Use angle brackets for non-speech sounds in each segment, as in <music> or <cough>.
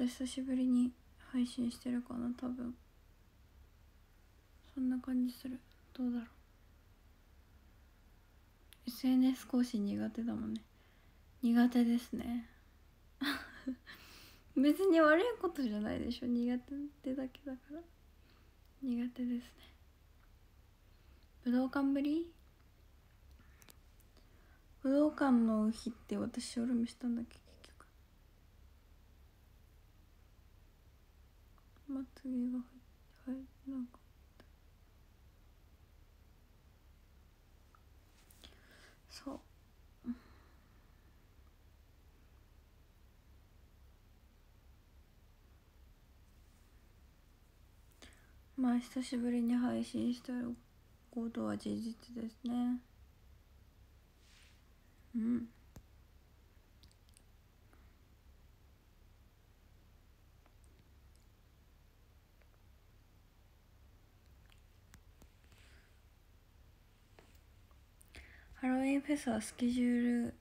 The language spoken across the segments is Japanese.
と久しぶりに配信してるかな多分そんな感じするどうだろう SNS 更新苦手だもんね苦手ですね <laughs> 別に悪いことじゃないでしょ苦手ってだけだから苦手ですね武道館ぶり武道館の日って私ショーしたんだっけまつげが入らなかったそうまあ久しぶりに配信したことは事実ですねうんハロウィンフェスはスケジュール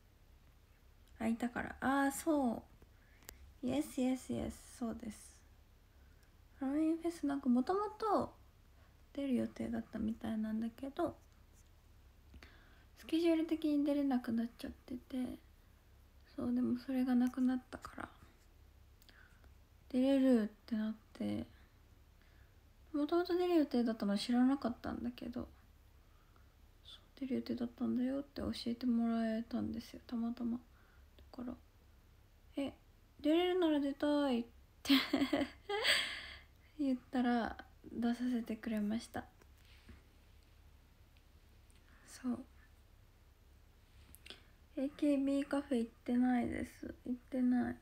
空いたからああそうイエスイエスイエスそうですハロウィンフェスなんかもともと出る予定だったみたいなんだけどスケジュール的に出れなくなっちゃっててそうでもそれがなくなったから出れるってなってもともと出る予定だったのは知らなかったんだけど出る予定だったんだよって教えてもらえたんですよたまたまだからえ出れるなら出たいって <laughs> 言ったら出させてくれましたそう AKB カフェ行ってないです行ってない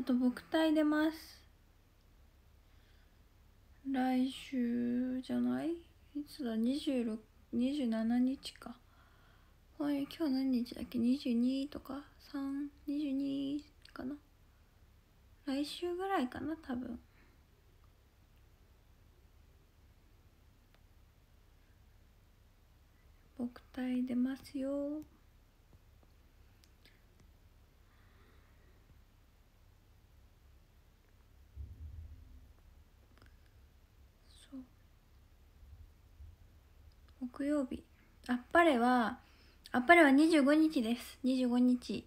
あと僕体出ます来週じゃないいつだ26 27日かはい今日何日だっけ22とか322かな来週ぐらいかな多分僕体出ますよ木曜日あっぱれはあっぱれは25日です25日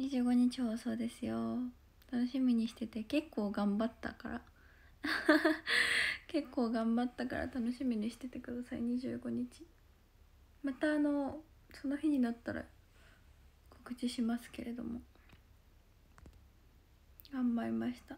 25日放送ですよ楽しみにしてて結構頑張ったから <laughs> 結構頑張ったから楽しみにしててください25日またあのその日になったら告知しますけれども頑張りました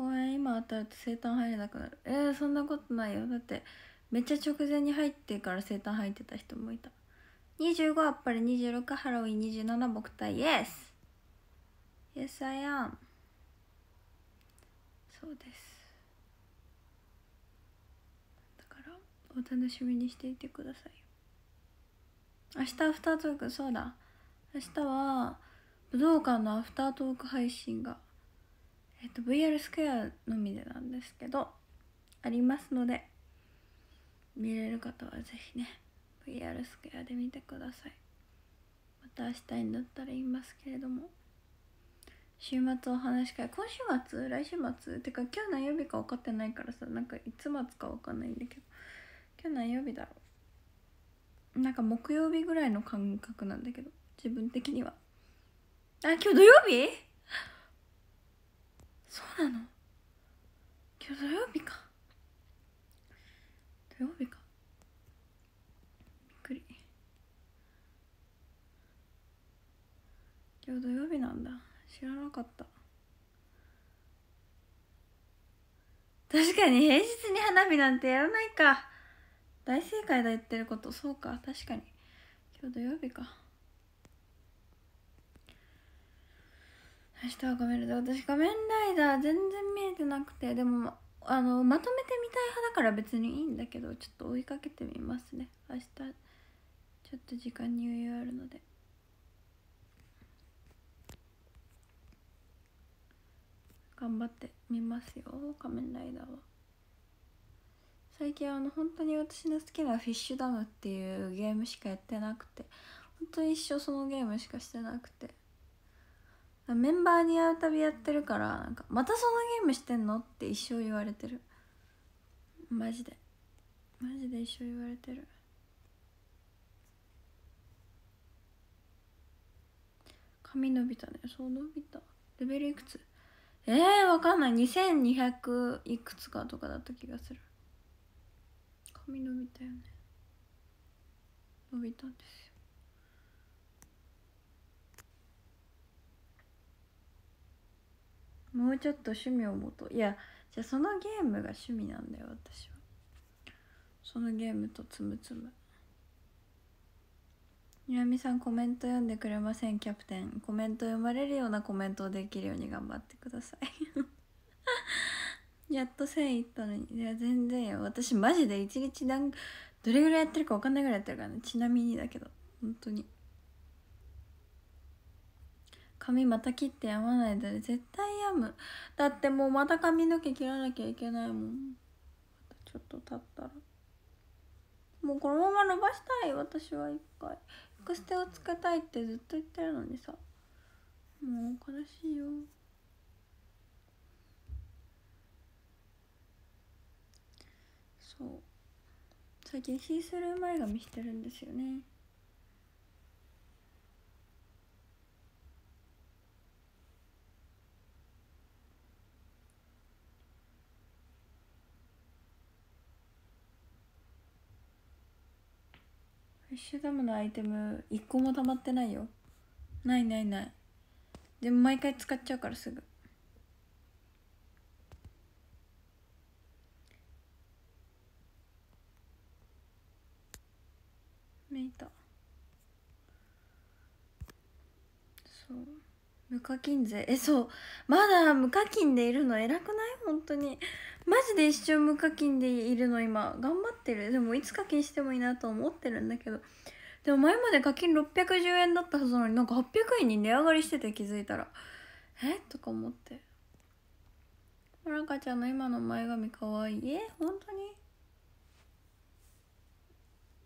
公園今当たると生誕入れなくなるえー、そんなことないよだってめっちゃ直前に入ってから生誕入ってた人もいた25アッぱル26ハロウィン27僕対イエスイエスアイアンそうですだからお楽しみにしていてください明日アフタートークそうだ明日は武道館のアフタートーク配信がえっと、VR スクエアのみでなんですけどありますので見れる方は是非ね VR スクエアで見てくださいまた明日になったら言いますけれども週末お話し会今週末来週末てか今日何曜日か分かってないからさなんかいつ末か分かんないんだけど今日何曜日だろうなんか木曜日ぐらいの感覚なんだけど自分的にはあ今日土曜日そうなの今日土曜日か土曜日かびっくり今日土曜日なんだ知らなかった確かに平日に花火なんてやらないか大正解だ言ってることそうか確かに今日土曜日か明日は仮面ライダー私仮面ライダー全然見えてなくてでもあのまとめてみたい派だから別にいいんだけどちょっと追いかけてみますね明日ちょっと時間に余裕あるので。頑張ってみますよ仮面ライダーは最近あの本当に私の好きな「フィッシュダム」っていうゲームしかやってなくて本当に一生そのゲームしかしてなくてメンバーに会うたびやってるからなんかまたそのゲームしてんのって一生言われてるマジでマジで一生言われてる髪伸びたねそう伸びたレベルいくつえー、分かんない2200いくつかとかだった気がする髪伸びたよね伸びたんですよもうちょっと趣味を持とういやじゃあそのゲームが趣味なんだよ私はそのゲームとつむつむにらみさんコメント読んでくれませんキャプテンコメント読まれるようなコメントをできるように頑張ってください <laughs> やっと1000いったのにいや全然よ私マジで1日何どれぐらいやってるか分かんないぐらいやってるからねちなみにだけど本当に髪また切ってやまないでね絶対むだってもうまた髪の毛切らなきゃいけないもんちょっと経ったらもうこのまま伸ばしたい私は一回エクステをつけたいってずっと言ってるのにさもう悲しいよそう最近シースルー前髪してるんですよねッシュダムのアイテム一個もたまってないよないないないでも毎回使っちゃうからすぐめいたそう無課金税えそうまだ無課金でいるの偉くない本当にマジで一生無課金でいるの今頑張ってるでもいつ課金してもいいなと思ってるんだけどでも前まで課金610円だったはずなのになんか800円に値上がりしてて気づいたらえとか思ってもらかちゃんの今の前髪かわいいえ本当に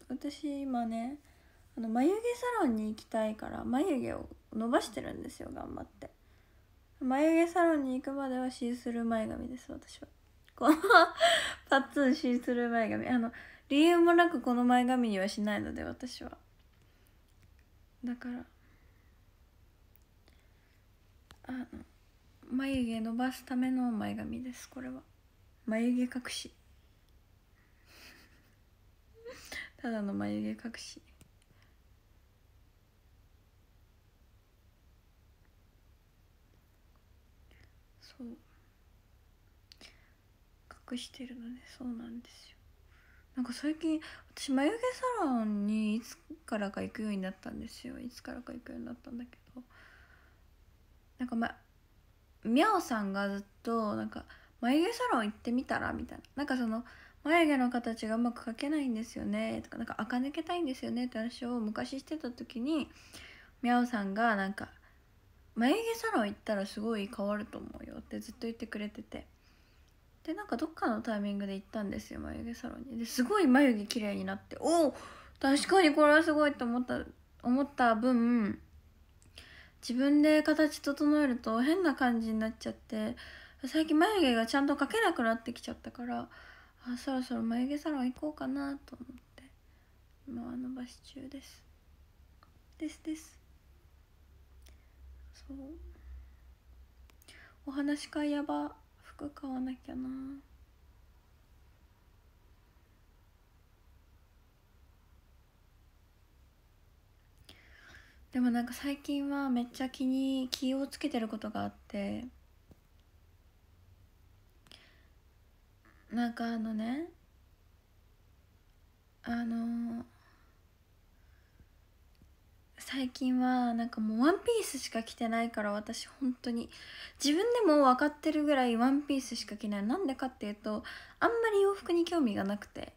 私今ねあの眉毛サロンに行きたいから眉毛を伸ばしてるんですよ頑張って眉毛サロンに行くまではシースルー前髪です私はこのパッツンシースルー前髪あの理由もなくこの前髪にはしないので私はだからあの眉毛伸ばすための前髪ですこれは眉毛隠し <laughs> ただの眉毛隠しそう隠してるのでそうなんですよなんか最近私眉毛サロンにいつからか行くようになったんですよいつからか行くようになったんだけどなんかまみゃおさんがずっとなんか眉毛サロン行ってみたらみたいななんかその眉毛の形がうまく描けないんですよねとかなんか垢抜けたいんですよねって話を昔してた時にみゃおさんがなんか眉毛サロン行ったらすごい変わると思うよってずっと言ってくれててでなんかどっかのタイミングで行ったんですよ眉毛サロンにですごい眉毛綺麗になっておお確かにこれはすごいと思った思った分自分で形整えると変な感じになっちゃって最近眉毛がちゃんと描けなくなってきちゃったからあそろそろ眉毛サロン行こうかなと思って今は伸ばし中ですですですそうお話会やば服買わなきゃなでもなんか最近はめっちゃ気に気をつけてることがあってなんかあのねあのー最近はなんかもうワンピースしか着てないから私本当に自分でも分かってるぐらいワンピースしか着ないなんでかっていうとあんまり洋服に興味がなくて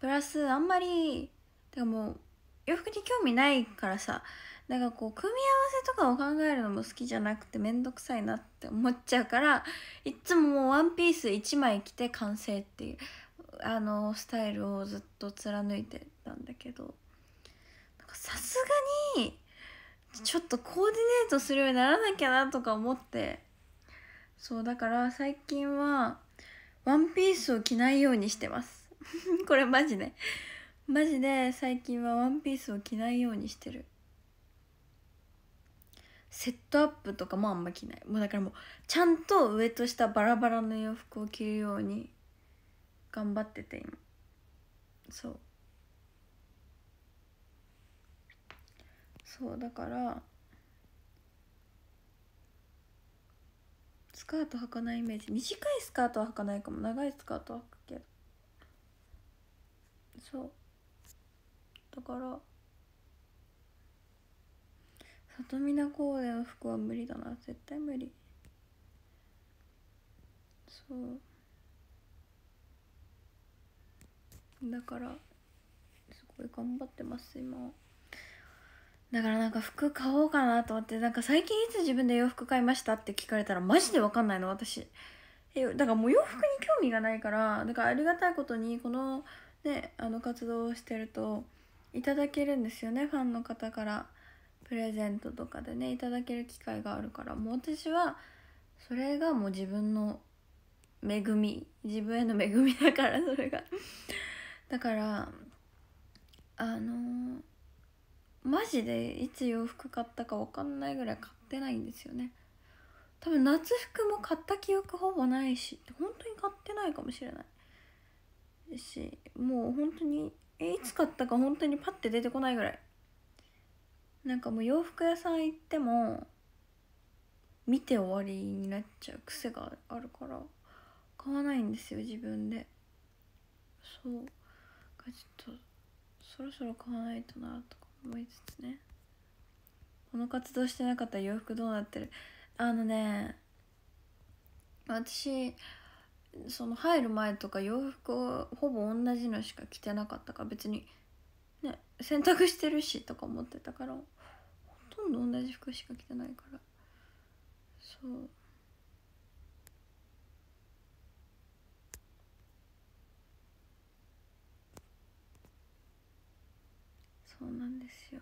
プラスあんまりでも洋服に興味ないからさなんかこう組み合わせとかを考えるのも好きじゃなくて面倒くさいなって思っちゃうからいっつももうワンピース1枚着て完成っていうあのスタイルをずっと貫いてたんだけど。さすがにちょっとコーディネートするようにならなきゃなとか思ってそうだから最近はワンピースを着ないようにしてます <laughs> これマジでマジで最近はワンピースを着ないようにしてるセットアップとかもあんま着ないもうだからもうちゃんと上と下バラバラの洋服を着るように頑張ってて今そうそうだからスカート履かないイメージ短いスカートは履かないかも長いスカートは履くけどそうだから里見奈コーデの服は無理だな絶対無理そうだからすごい頑張ってます今。だからなんか服買おうかなと思ってなんか最近いつ自分で洋服買いましたって聞かれたらマジで分かんないの私だからもう洋服に興味がないからだからありがたいことにこのねあの活動をしてるといただけるんですよねファンの方からプレゼントとかでねいただける機会があるからもう私はそれがもう自分の恵み自分への恵みだからそれがだからあのー、マジでいつ洋服買ったか分かんないぐらい買ってないんですよね多分夏服も買った記憶ほぼないし本当に買ってないかもしれないしもう本当にえいつ買ったか本当にパッて出てこないぐらいなんかもう洋服屋さん行っても見て終わりになっちゃう癖があるから買わないんですよ自分でそうかちょっとそろそろ買わないとなと思いつつねこの活動してなかったら洋服どうなってるあのね私その入る前とか洋服をほぼ同じのしか着てなかったから別にね洗濯してるしとか思ってたからほとんど同じ服しか着てないからそうそうなんですよ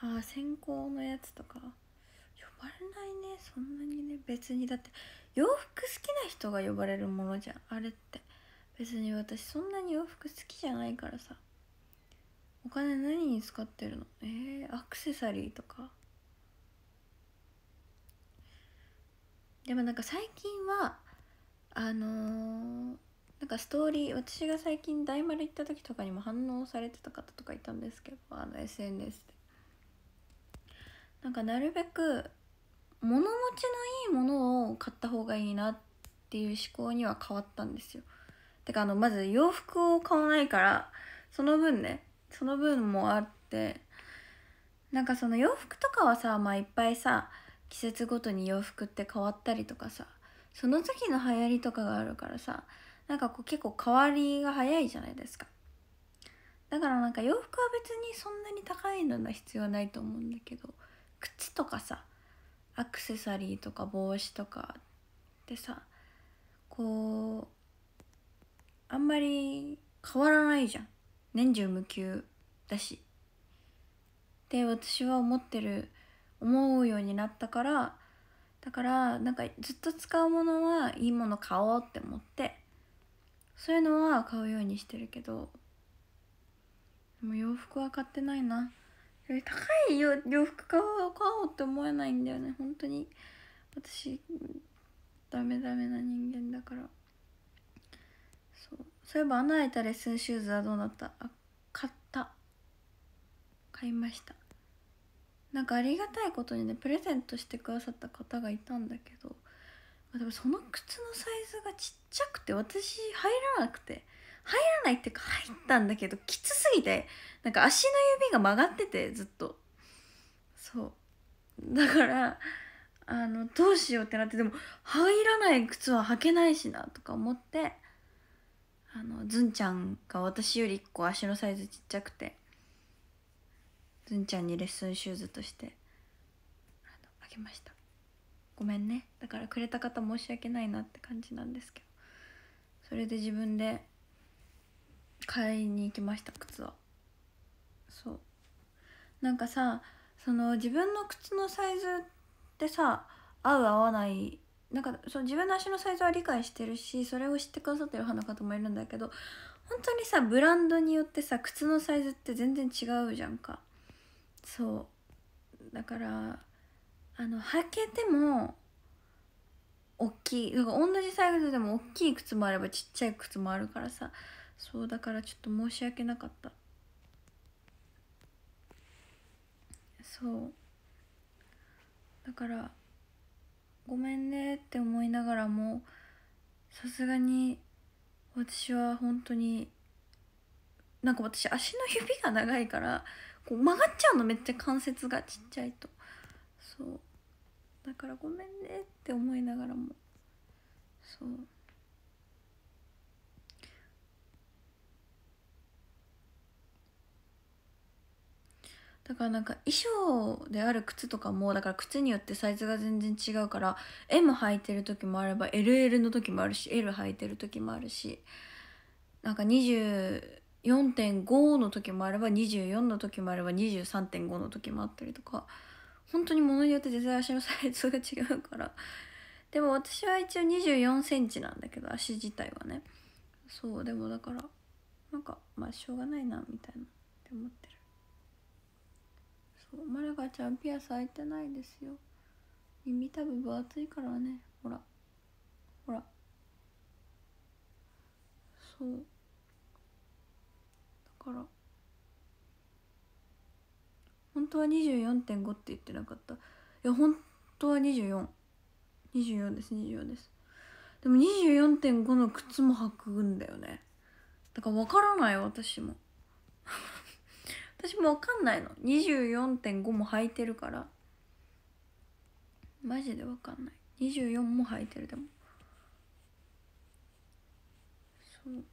ああ先行のやつとか呼ばれないねそんなにね別にだって洋服好きな人が呼ばれるものじゃんあれって別に私そんなに洋服好きじゃないからさお金何に使ってるのえー、アクセサリーとかでもなんか最近はあのーなんかストーリー私が最近大丸行った時とかにも反応されてた方とかいたんですけどあの SNS でなんかなるべく物持ちのいいものを買った方がいいなっていう思考には変わったんですよてかあのまず洋服を買わないからその分ねその分もあってなんかその洋服とかはさまあいっぱいさ季節ごとに洋服って変わったりとかさその時の流行りとかがあるからさなんかこう結構変わりが早いじゃないですかだからなんか洋服は別にそんなに高いのは必要ないと思うんだけど靴とかさアクセサリーとか帽子とかってさこうあんまり変わらないじゃん年中無休だしって私は思ってる思うようになったからだからなんかずっと使うものはいいもの買おうって思ってそういうのは買うようにしてるけどでも洋服は買ってないな高いよ洋服買おう買おうって思えないんだよね本当に私ダメダメな人間だからそうそういえば穴開いたレッスンシューズはどうなったあ買った買いましたなんかありがたいことにねプレゼントしてくださった方がいたんだけどあ、でもその靴のサイズがちっちゃくて私入らなくて入らないっていうか入ったんだけどきつすぎてなんか足の指が曲がっててずっとそうだからあのどうしようってなってでも入らない靴は履けないしなとか思ってあのずんちゃんが私より1個足のサイズちっちゃくてずんちゃんにレッスンシューズとしてあのあげましたごめんねだからくれた方申し訳ないなって感じなんですけどそれで自分で買いに行きました靴をそうなんかさその自分の靴のサイズってさ合う合わないなんかその自分の足のサイズは理解してるしそれを知ってくださってる派の方もいるんだけど本当にさブランドによってさ靴のサイズって全然違うじゃんかそうだからあの履けても大きいか同じサイズでも大きい靴もあればちっちゃい靴もあるからさそうだからちょっと申し訳なかったそうだからごめんねって思いながらもさすがに私は本当になんか私足の指が長いからこう曲がっちゃうのめっちゃ関節がちっちゃいとそうだからごめんねって思いながらもそうだからなんか衣装である靴とかもだから靴によってサイズが全然違うから M 履いてる時もあれば LL の時もあるし L 履いてる時もあるしなんか24.5の時もあれば24の時もあれば23.5の時もあったりとか本当に物によって全然足のサイズが違うからでも私は一応2 4センチなんだけど足自体はねそうでもだからなんかまあしょうがないなみたいなって思ってるそうまるガちゃんピアス開いてないですよ耳たぶ分厚いからねほらほらそうだから本当は24.5って言ってなかったいや本当は2424 24です24ですでも24.5の靴も履くんだよねだから分からない私も <laughs> 私も分かんないの24.5も履いてるからマジで分かんない24も履いてるでもそう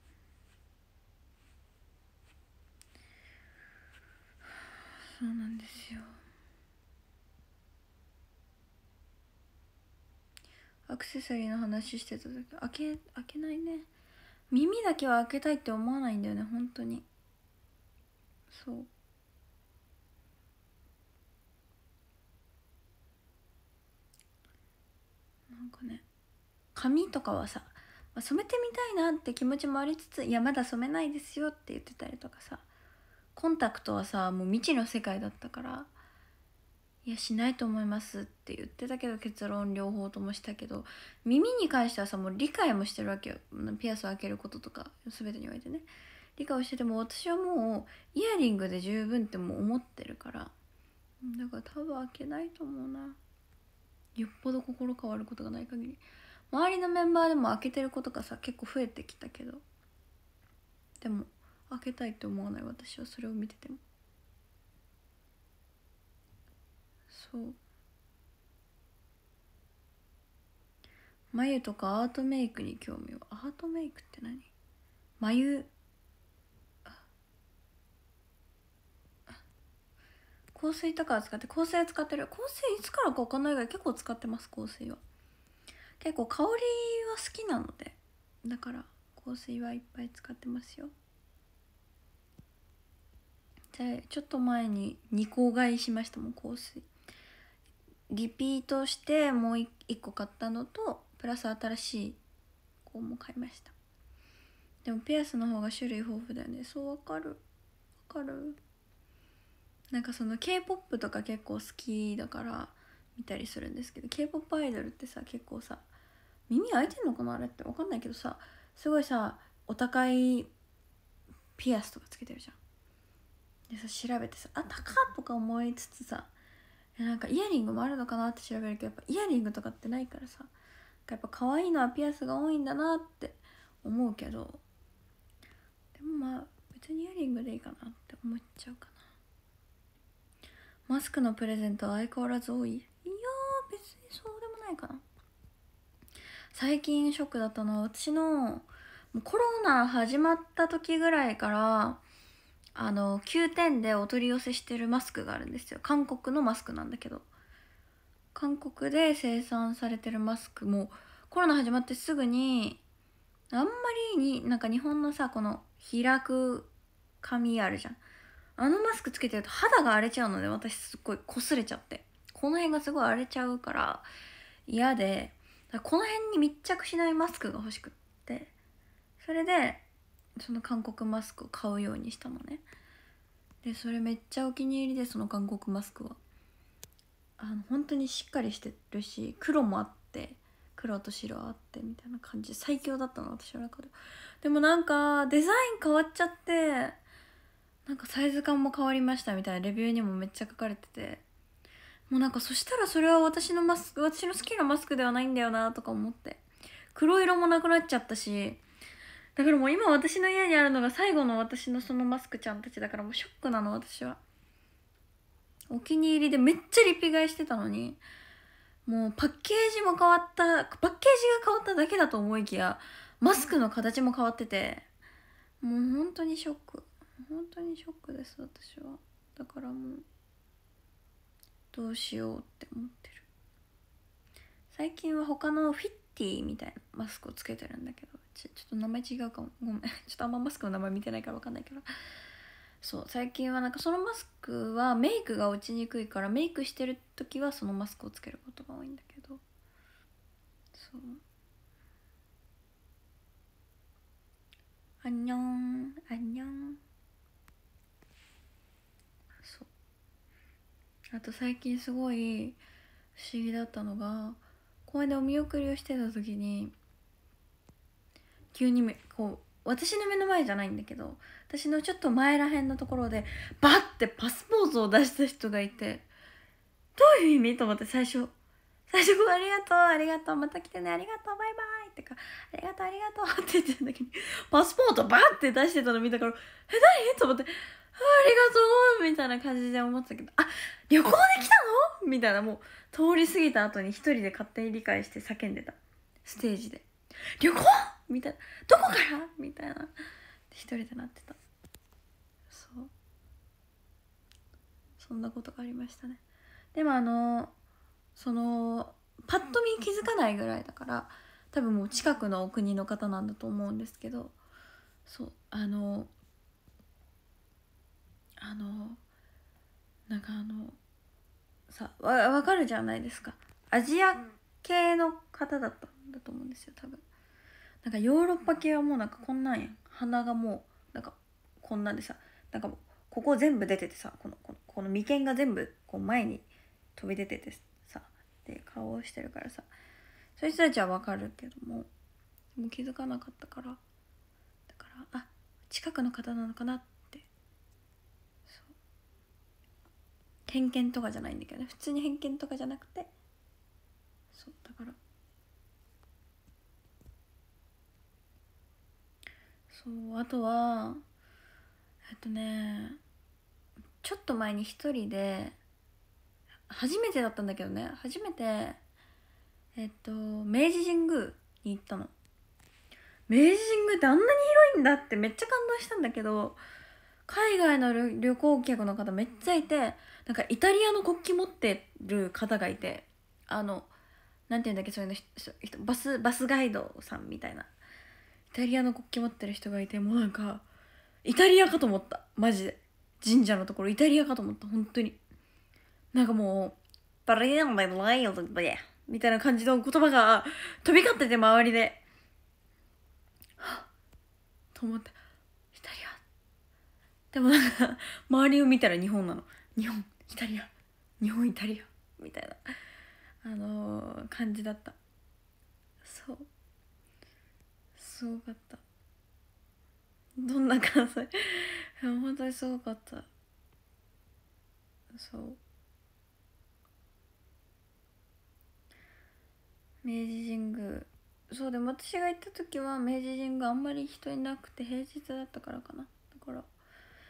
そうなんですよアクセサリーの話してた時開け開けないね耳だけは開けたいって思わないんだよね本当にそうなんかね髪とかはさ染めてみたいなって気持ちもありつついやまだ染めないですよって言ってたりとかさコンタクトはさもう未知の世界だったから「いやしないと思います」って言ってたけど結論両方ともしたけど耳に関してはさもう理解もしてるわけよピアスを開けることとか全てにおいてね理解をしてても私はもうイヤリングで十分ってもう思ってるからだから多分開けないと思うなよっぽど心変わることがない限り周りのメンバーでも開けてる子とかさ結構増えてきたけどでも開けたいって思わない私はそれを見ててもそう眉とかアートメイクに興味はアートメイクって何眉香水とか使って香水使ってる香水いつからか分かんないぐらい結構使ってます香水は結構香りは好きなのでだから香水はいっぱい使ってますよちょっと前に2個買いしましたもん香水リピートしてもう 1, 個買ったのとプラス新しい子も買いましたでもピアスの方が種類豊富だよねそうわかるわかるなんかその k p o p とか結構好きだから見たりするんですけど k p o p アイドルってさ結構さ耳開いてんのかなあれってわかんないけどさすごいさお高いピアスとかつけてるじゃんでさ調べてさあたか」とか思いつつさなんかイヤリングもあるのかなって調べるけどやっぱイヤリングとかってないからさやっぱ可愛いのはピアスが多いんだなって思うけどでもまあ別にイヤリングでいいかなって思っちゃうかなマスクのプレゼントは相変わらず多いいや別にそうでもないかな最近ショックだったのは私のコロナ始まった時ぐらいからあの Q10 でお取り寄せしてるマスクがあるんですよ韓国のマスクなんだけど韓国で生産されてるマスクもコロナ始まってすぐにあんまりになんか日本のさこの開く紙あるじゃんあのマスクつけてると肌が荒れちゃうので私すっごい擦れちゃってこの辺がすごい荒れちゃうから嫌でこの辺に密着しないマスクが欲しくってそれでその韓国マスクを買うようにしたのねでそれめっちゃお気に入りでその韓国マスクはあの本当にしっかりしてるし黒もあって黒と白あってみたいな感じ最強だったの私の中ででもなんかデザイン変わっちゃってなんかサイズ感も変わりましたみたいなレビューにもめっちゃ書かれててもうなんかそしたらそれは私のマスク私の好きなマスクではないんだよなとか思って黒色もなくなっちゃったしだからもう今私の家にあるのが最後の私のそのマスクちゃんたちだからもうショックなの私はお気に入りでめっちゃリピ買いしてたのにもうパッケージも変わったパッケージが変わっただけだと思いきやマスクの形も変わっててもう本当にショック本当にショックです私はだからもうどうしようって思ってる最近は他のフィッティみたいなマスクをつけてるんだけどちょっと名前違うかもごめん <laughs> ちょっとあんまマスクの名前見てないから分かんないけどそう最近はなんかそのマスクはメイクが落ちにくいからメイクしてる時はそのマスクをつけることが多いんだけどそうあんにょんあんにょんそうあと最近すごい不思議だったのが公園でお見送りをしてた時に急にこう私の目の前じゃないんだけど私のちょっと前らへんのところでバッてパスポーズを出した人がいてどういう意味と思って最初最初「ありがとうありがとうまた来てねありがとうバイバイ」ってか「ありがとうありがとう」って言ってた時にパスポートバッて出してたの見たから「え何?」と思って「ありがとう」みたいな感じで思ってたけど「あ旅行で来たの?」みたいなもう通り過ぎた後に一人で勝手に理解して叫んでたステージで「旅行みたいなどこからみたいな一人でなってたそうそんなことがありましたねでもあのそのパッと見気づかないぐらいだから多分もう近くのお国の方なんだと思うんですけどそうあのあのなんかあのさわ分かるじゃないですかアジア系の方だったんだと思うんですよ多分なんかヨーロッパ系はもうなんかこんなんや鼻がもうなんかこんなんでさなんかここ全部出ててさこのこのこの眉間が全部こう前に飛び出ててさで顔をしてるからさそういう人たちはわかるけどももう気づかなかったからだからあ近くの方なのかなってそう偏見とかじゃないんだけどね普通に偏見とかじゃなくてそうだからそうあとはえっとねちょっと前に一人で初めてだったんだけどね初めてえっと明治神宮に行ったの明治神宮ってあんなに広いんだってめっちゃ感動したんだけど海外の旅行客の方めっちゃいてなんかイタリアの国旗持ってる方がいてあの何て言うんだっけそういうのバスバスガイドさんみたいなイタリアの国旗持ってる人がいてもうなんかイタリアかと思ったマジで神社のところイタリアかと思った本当になんかもうバレエンバイバイよみたいな感じの言葉が飛び交ってて周りではっと思ったイタリアでもなんか周りを見たら日本なの日本イタリア日本イタリアみたいなあのー、感じだったそうすごかったどんな関西 <laughs> 本当にすごかったそう明治神宮そうでも私が行った時は明治神宮あんまり人いなくて平日だったからかなだから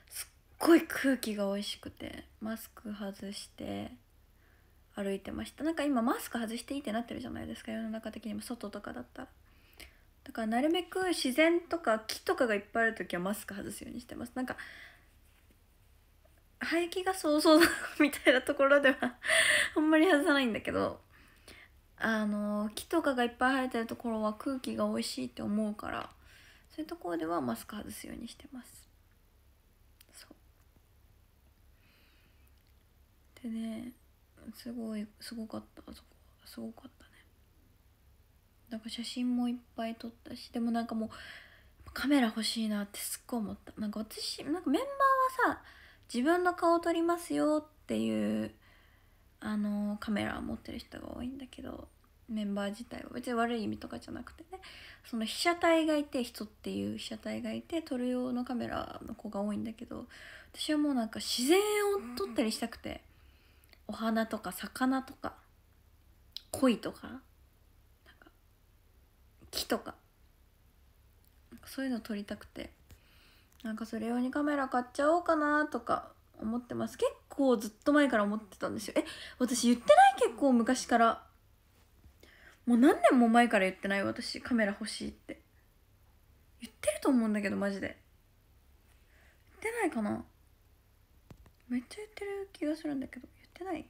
すっごい空気が美味しくてマスク外して歩いてましたなんか今マスク外していいってなってるじゃないですか世の中的にも外とかだったらだからなるべく自然とか木とかがいっぱいある時はマスク外すようにしてますなんか排気がそうそうみたいなところでは <laughs> あんまり外さないんだけどあの木とかがいっぱい生えてるところは空気が美味しいって思うからそういうところではマスク外すようにしてますそうでねすごいすごかったあそこすごかったなんか写真もいっぱい撮ったしでもなんかもうカメラ欲しいなってすっごい思ったなんか私なんかメンバーはさ自分の顔を撮りますよっていうあのー、カメラを持ってる人が多いんだけどメンバー自体は別に悪い意味とかじゃなくてねその被写体がいて人っていう被写体がいて撮る用のカメラの子が多いんだけど私はもうなんか自然を撮ったりしたくてお花とか魚とか鯉とか木とかそういうの撮りたくてなんかそれ用にカメラ買っちゃおうかなとか思ってます結構ずっと前から思ってたんですよえ私言ってない結構昔からもう何年も前から言ってない私カメラ欲しいって言ってると思うんだけどマジで言ってないかなめっちゃ言ってる気がするんだけど言ってない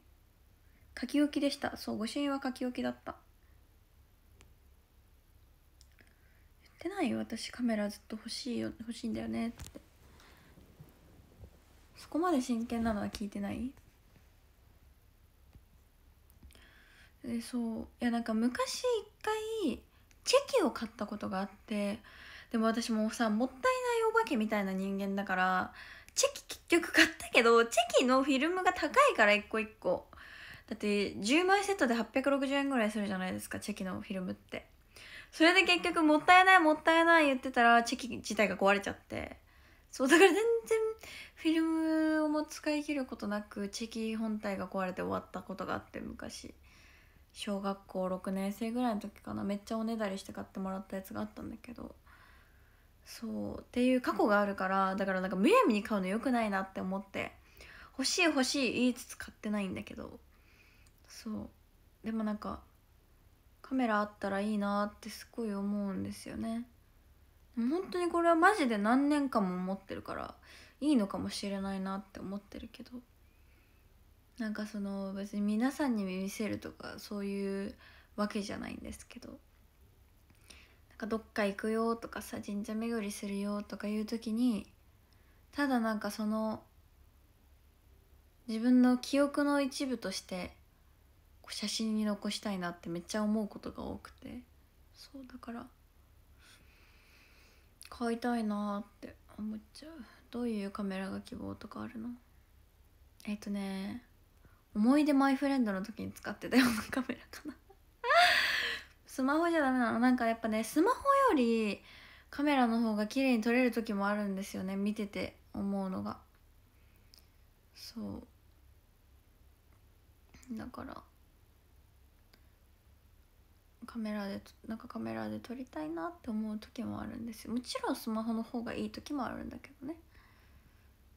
書き置きでしたそう御朱印は書き置きだったってないよ私カメラずっと欲しいよ欲しいんだよねってそこまで真剣なのは聞いてないでそういやなんか昔一回チェキを買ったことがあってでも私もさもったいないお化けみたいな人間だからチェキ結局買ったけどチェキのフィルムが高いから一個一個だって10枚セットで860円ぐらいするじゃないですかチェキのフィルムってそれで結局もったいないもったいない言ってたらチェキ自体が壊れちゃってそうだから全然フィルムをも使い切ることなくチェキ本体が壊れて終わったことがあって昔小学校6年生ぐらいの時かなめっちゃおねだりして買ってもらったやつがあったんだけどそうっていう過去があるからだからなんかむやみに買うの良くないなって思って欲しい欲しい言いつつ買ってないんだけどそうでもなんかカメラあったらいいなってすごい思うんですよね本当にこれはマジで何年間も持ってるからいいのかもしれないなって思ってるけどなんかその別に皆さんに見せるとかそういうわけじゃないんですけどなんかどっか行くよとかさ神社巡りするよとかいう時にただなんかその自分の記憶の一部として写真に残したいなってめっちゃ思うことが多くてそうだから買いたいなって思っちゃうどういうカメラが希望とかあるのえっ、ー、とね思い出マイフレンドの時に使ってたような <laughs> カメラかなスマホじゃダメなのなんかやっぱねスマホよりカメラの方が綺麗に撮れる時もあるんですよね見てて思うのがそうだからカメラでなんかカメラで撮りたいなって思う時もあるんですよもちろんスマホの方がいい時もあるんだけどね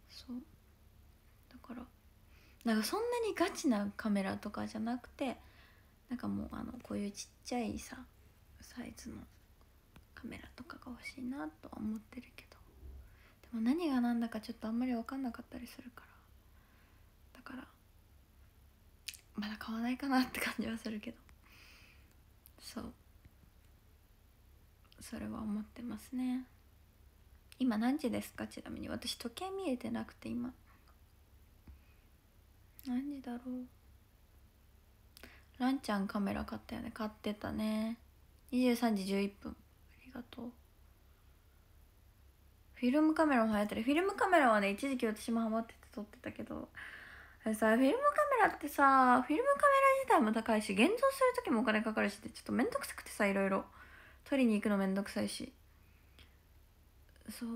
そうだからなんかそんなにガチなカメラとかじゃなくてなんかもうあのこういうちっちゃいさサイズのカメラとかが欲しいなとは思ってるけどでも何が何だかちょっとあんまり分かんなかったりするからだからまだ買わないかなって感じはするけどそうそれは思ってますね今何時ですかちなみに私時計見えてなくて今何時だろうランちゃんカメラ買ったよね買ってたね23時11分ありがとうフィルムカメラも流行ってるフィルムカメラはね一時期私もハマってて撮ってたけどさフィルムカメラってさフィルムカメラ自体も高いし現像する時もお金かかるしってちょっと面倒くさくてさいろいろ取りに行くの面倒くさいしそう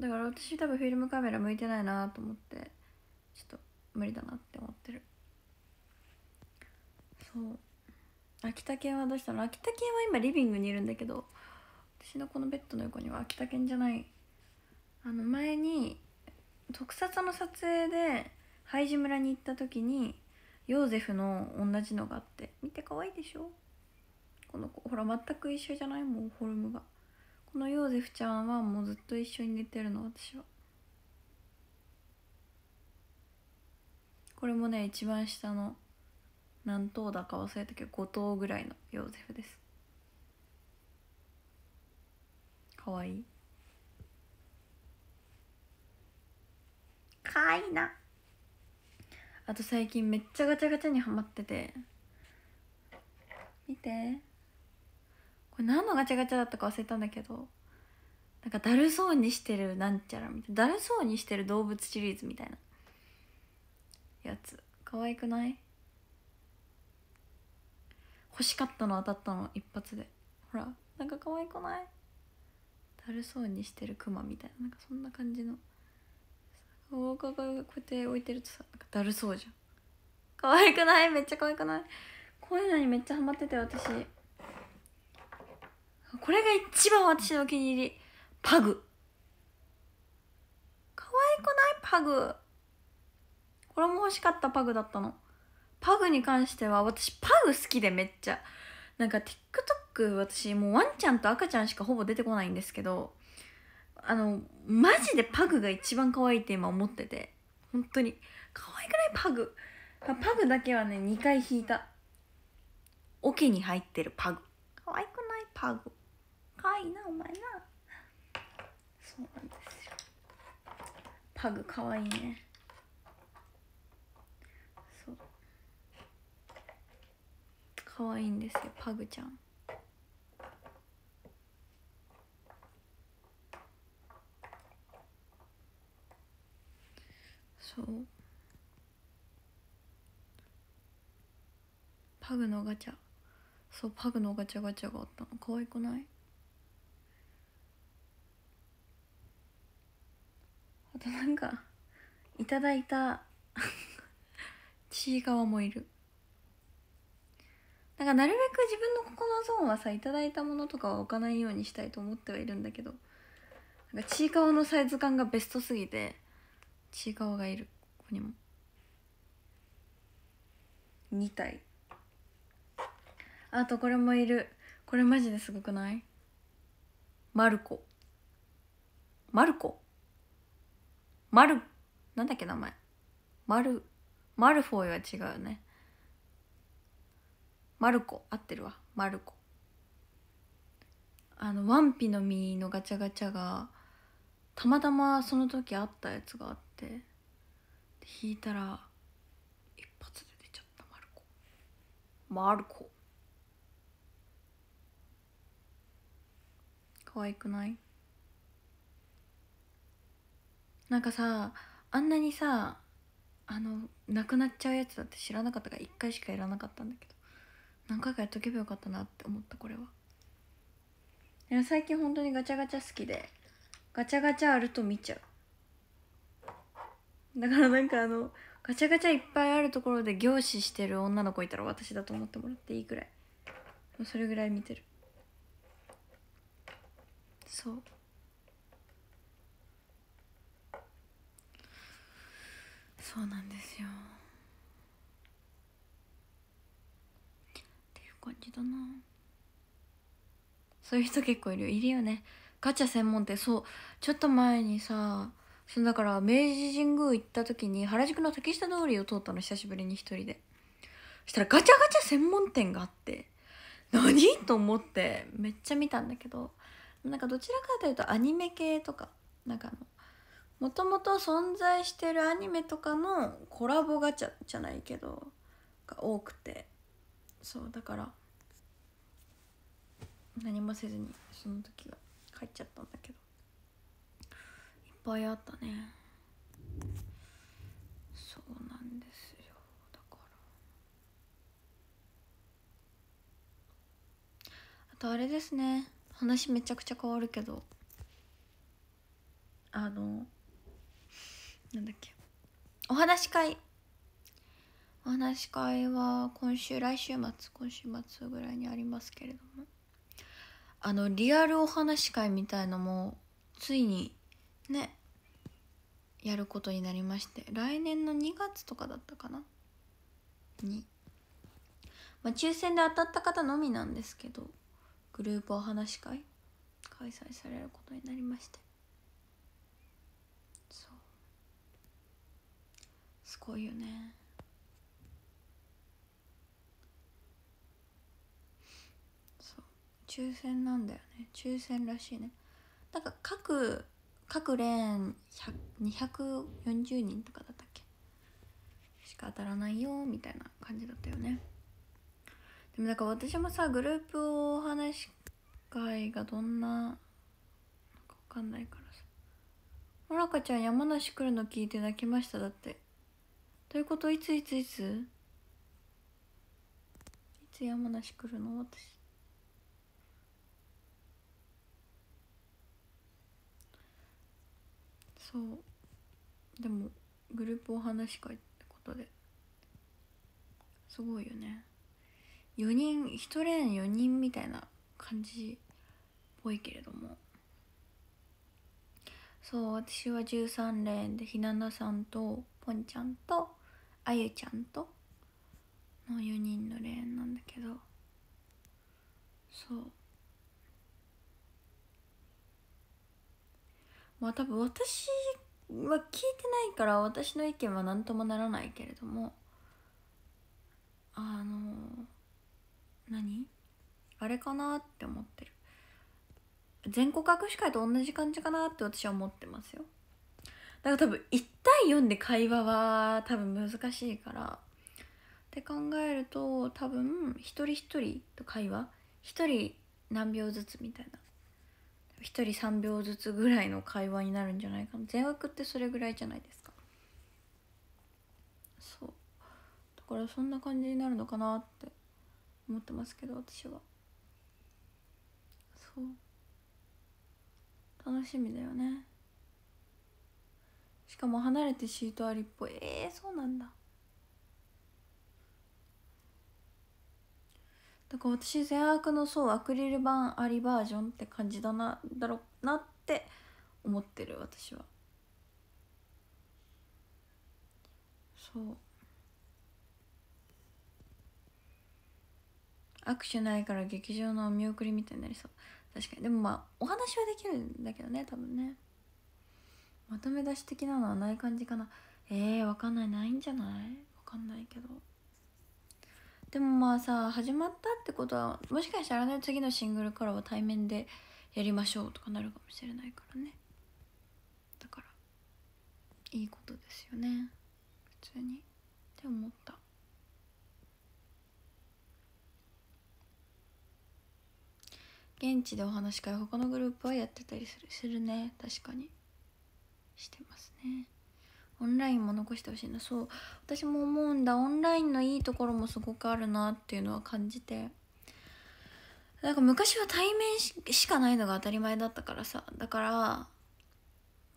だから私多分フィルムカメラ向いてないなと思ってちょっと無理だなって思ってるそう秋田犬はどうしたの秋田犬は今リビングにいるんだけど私のこのベッドの横には秋田犬じゃないあの前に特撮の撮影でハイジ村に行った時にヨーゼフの同じのがあって見て可愛いでしょこの子ほら全く一緒じゃないもうフォルムがこのヨーゼフちゃんはもうずっと一緒に寝てるの私はこれもね一番下の何頭だか忘れたけど5頭ぐらいのヨーゼフですかわいいかわいいなあと最近めっちゃガチャガチャにはまってて見てこれ何のガチャガチャだったか忘れたんだけどなんかだるそうにしてるなんちゃらみたいなだるそうにしてる動物シリーズみたいなやつ可愛くない欲しかったの当たったの一発でほらなんか可愛くないだるそうにしてるクマみたいななんかそんな感じの。動画がこうやって置いてるとさなんかだるそうじゃん可愛くないめっちゃ可愛くないこういうのにめっちゃハマってて私これが一番私のお気に入りパグ可愛くないパグこれも欲しかったパグだったのパグに関しては私パグ好きでめっちゃなんか TikTok 私もうワンちゃんと赤ちゃんしかほぼ出てこないんですけどあのマジでパグが一番可愛いって今思ってて本当に可愛くないパグパグだけはね2回引いた桶に入ってるパグ可愛くないパグ可愛いなお前なそうなんですよパグ可愛いねそう可愛いんですよパグちゃんそうパグのガチャそうパグのガチャガチャがあったの可愛くないあとなんかいただいたちいかわもいるなんかなるべく自分のここのゾーンはさいただいたものとかは置かないようにしたいと思ってはいるんだけどなんかちいかわのサイズ感がベストすぎて違うがいるここにも2体あとこれもいるこれマジですごくないマルコマルコマルなんだっけ名前マルマルフォイは違うねマルコ合ってるわマルコあのワンピの実のガチャガチャがたまたまその時あったやつがあって弾いたら一発で出ちゃったマルコマルコ可愛くないなんかさあんなにさあのなくなっちゃうやつだって知らなかったから1回しかやらなかったんだけど何回かやっとけばよかったなって思ったこれは最近本当にガチャガチャ好きでガチャガチャあると見ちゃうだからなんかあのガチャガチャいっぱいあるところで凝視してる女の子いたら私だと思ってもらっていいくらいそれぐらい見てるそうそうなんですよっていう感じだなそういう人結構いるいるよねガチャ専門店そうちょっと前にさそのだから明治神宮行った時に原宿の竹下通りを通ったの久しぶりに一人でしたらガチャガチャ専門店があって何と思ってめっちゃ見たんだけどなんかどちらかというとアニメ系とかなんかあのもともと存在してるアニメとかのコラボガチャじゃないけどが多くてそうだから何もせずにその時は帰っちゃったんだけどいっぱいあったねそうなんですよだからあとあれですね話めちゃくちゃ変わるけどあのなんだっけお話し会お話し会は今週来週末今週末ぐらいにありますけれどもあのリアルお話し会みたいのもついにねやることになりまして来年の2月とかだったかなに、まあ、抽選で当たった方のみなんですけどグループお話し会開催されることになりましてそうすごいよね抽選なんだよね抽選らしいねなんか各各レーン240人とかだったっけしか当たらないよみたいな感じだったよねでもなんか私もさグループお話し会がどんなか分かんないからさ「もらかちゃん山梨来るの聞いて泣きました」だってということいついついついつ山梨来るの私そうでもグループお話し会ってことですごいよね4人1レーン4人みたいな感じっぽいけれどもそう私は13レーンでひななさんとぽんちゃんとあゆちゃんとの4人のレーンなんだけどそうまあ多分私は聞いてないから私の意見は何ともならないけれどもあの何あれかなって思ってる全国握手会と同じ感じかなって私は思ってますよだから多分1対4で会話は多分難しいからって考えると多分一人一人と会話一人何秒ずつみたいな1人3秒ずつぐらいの会話になるんじゃないかな全額ってそれぐらいじゃないですかそうだからそんな感じになるのかなって思ってますけど私はそう楽しみだよねしかも離れてシートありっぽいえー、そうなんだだから私善悪のそうアクリル板ありバージョンって感じだなだろうなって思ってる私はそう握手ないから劇場の見送りみたいになりそう確かにでもまあお話はできるんだけどね多分ねまとめ出し的なのはない感じかなえー、分かんないないんじゃない分かんないけどでもまあさ始まったってことはもしかしたらね次のシングルからは対面でやりましょうとかなるかもしれないからねだからいいことですよね普通にって思った現地でお話し会他のグループはやってたりするするね確かにしてますねオンラインも残してほしいなそう私も思うんだオンラインのいいところもすごくあるなっていうのは感じてなんか昔は対面しかないのが当たり前だったからさだから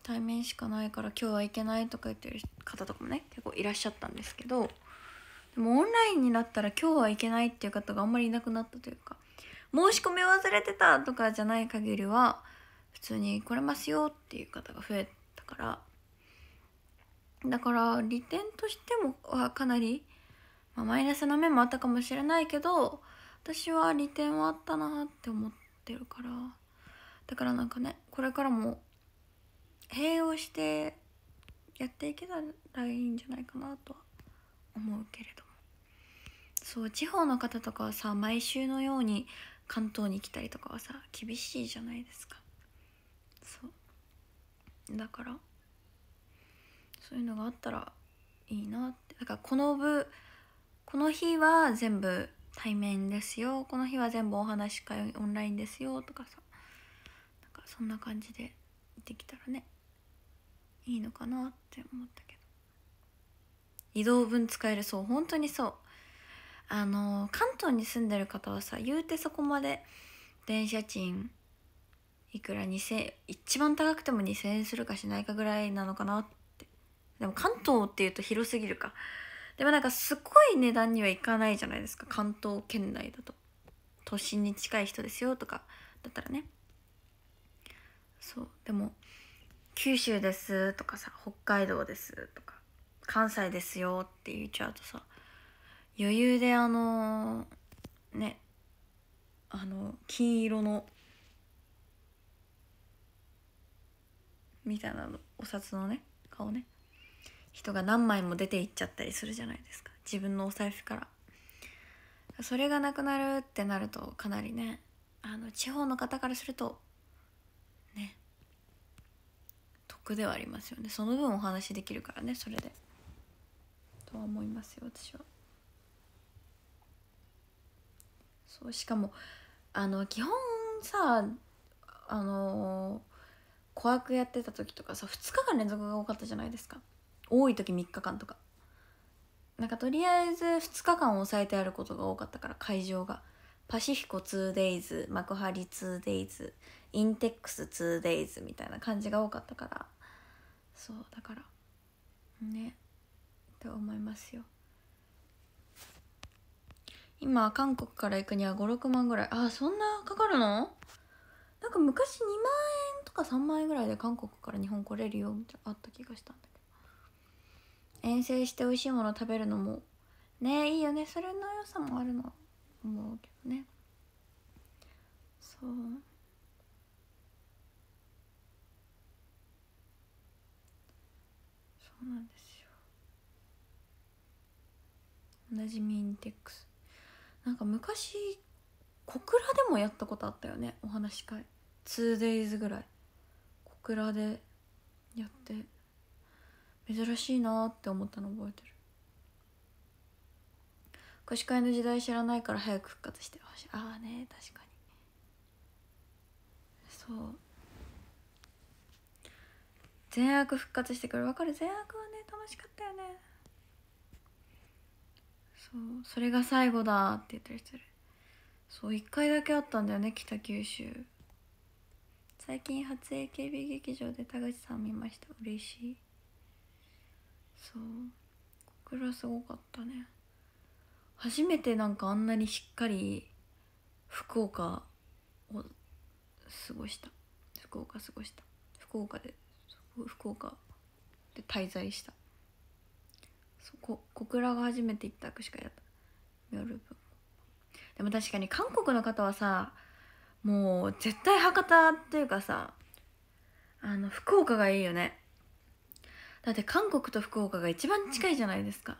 対面しかないから今日は行けないとか言ってる方とかもね結構いらっしゃったんですけどでもオンラインになったら今日は行けないっていう方があんまりいなくなったというか申し込み忘れてたとかじゃない限りは普通に来れますよっていう方が増えたからだから利点としてもはかなり、まあ、マイナスな面もあったかもしれないけど私は利点はあったなって思ってるからだからなんかねこれからも併用してやっていけたらいいんじゃないかなとは思うけれどもそう地方の方とかはさ毎週のように関東に来たりとかはさ厳しいじゃないですかそうだからそういうのがあったらいいなってだからこの部この日は全部対面ですよこの日は全部お話し会オンラインですよとかさなんかそんな感じでできたらねいいのかなって思ったけど移動分使えるそう本当にそうあの関東に住んでる方はさ言うてそこまで電車賃いくら2000一番高くても2,000円するかしないかぐらいなのかなっでも関東っていうと広すぎるかでもなんかすごい値段にはいかないじゃないですか関東圏内だと都心に近い人ですよとかだったらねそうでも九州ですとかさ北海道ですとか関西ですよって言っちゃうとさ余裕であのー、ねあの金色のみたいなお札のね顔ね人が何枚も出ていっちゃったりするじゃないですか自分のお財布からそれがなくなるってなるとかなりねあの地方の方からするとね得ではありますよねその分お話できるからねそれでとは思いますよ私はそうしかもあの基本さあのー、小悪やってた時とかさ2日間連続が多かったじゃないですか多い時3日間とかなんかとりあえず2日間押さえてあることが多かったから会場がパシフィコ 2days 幕張 2days インテックス 2days みたいな感じが多かったからそうだからねって思いますよ今韓国から行くには56万ぐらいあそんなかかるのなんか昔2万円とか3万円ぐらいで韓国から日本来れるよみたいなあった気がしたんだけど遠征して美味しいもの食べるのもねいいよねそれの良さもあるの思うけどねそうそうなんですよ同じミインテックスなんか昔小倉でもやったことあったよねお話し会 2days ぐらい小倉でやって珍しいなって思ったの覚えてる腰詞会の時代知らないから早く復活してほしいああね確かにそう善悪復活してくるわかる善悪はね楽しかったよねそうそれが最後だって言ったりするそう1回だけあったんだよね北九州最近初 AKB 劇場で田口さん見ました嬉しいそうこれはすごかったね初めてなんかあんなにしっかり福岡を過ごした福岡過ごした福岡で福岡で滞在したそこ小倉が初めて行った握しかやった夜分でも確かに韓国の方はさもう絶対博多っていうかさあの福岡がいいよねだって韓国と福岡が一番近いじゃないですか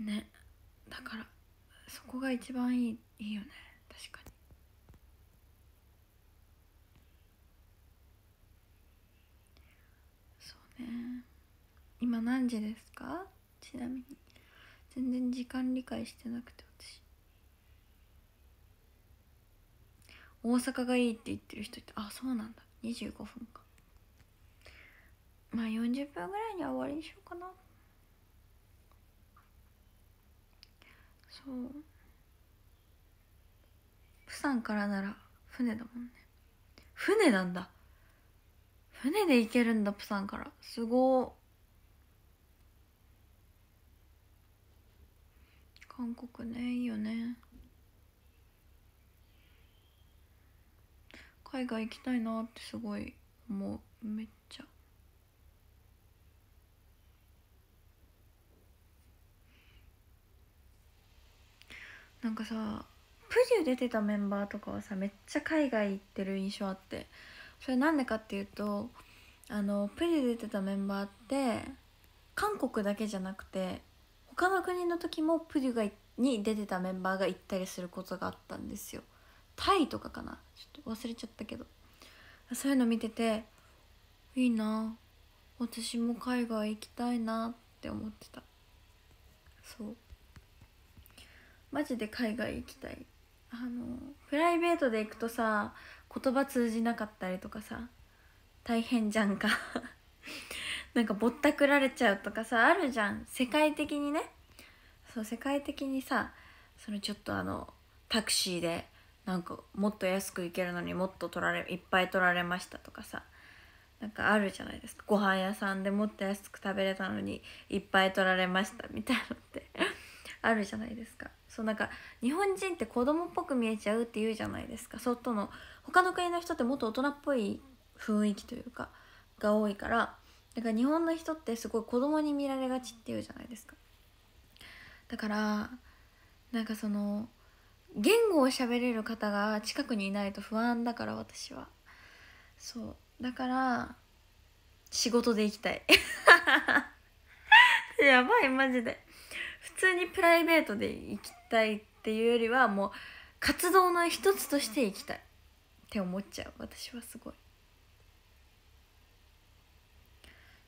ねだからそこが一番いいいいよね確かにそうね今何時ですかちなみに全然時間理解してなくて私大阪がいいって言ってる人ってあそうなんだ25分かまあ40分ぐらいには終わりにしようかなそう釜山からなら船だもんね船なんだ船で行けるんだ釜山からすご韓国ねいいよね海外行きたいなってすごい思うめっちゃなんかさプデュ出てたメンバーとかはさめっちゃ海外行ってる印象あってそれなんでかっていうとあのプリュ出てたメンバーって韓国だけじゃなくて他の国の時もプリュがに出てたメンバーが行ったりすることがあったんですよタイとかかなちょっと忘れちゃったけどそういうの見てていいな私も海外行きたいなって思ってたそうマジで海外行きたいあのプライベートで行くとさ言葉通じなかったりとかさ大変じゃんか <laughs> なんかぼったくられちゃうとかさあるじゃん世界的にねそう世界的にさそのちょっとあのタクシーでなんかもっと安く行けるのにもっと取られいっぱい取られましたとかさなんかあるじゃないですかご飯屋さんでもっと安く食べれたのにいっぱい取られましたみたいなのってあるじゃないですか。そうなんか日本人って子供っぽく見えちゃうって言うじゃないですか外の他の国の人ってもっと大人っぽい雰囲気というかが多いからだから日本の人ってすごい子供に見られがちっていうじゃないですかだからなんかその言語を喋れる方が近くにいないと不安だから私はそうだから仕事で行きたい <laughs> やばいマジで普通にプライベートで行きたいっていうよりはもう活動の一つとして生きたいって思っちゃう私はすごい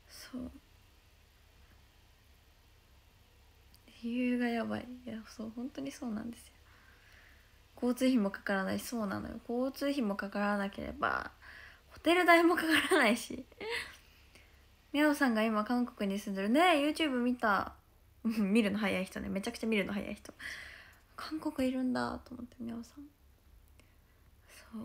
そう理由がやばいいやそう本当にそうなんですよ交通費もかからないそうなのよ交通費もかからなければホテル代もかからないしみおさんが今韓国に住んでるね YouTube 見た <laughs> 見るの早い人ねめちゃくちゃ見るの早い人韓国いるんだと思ってみおさんそう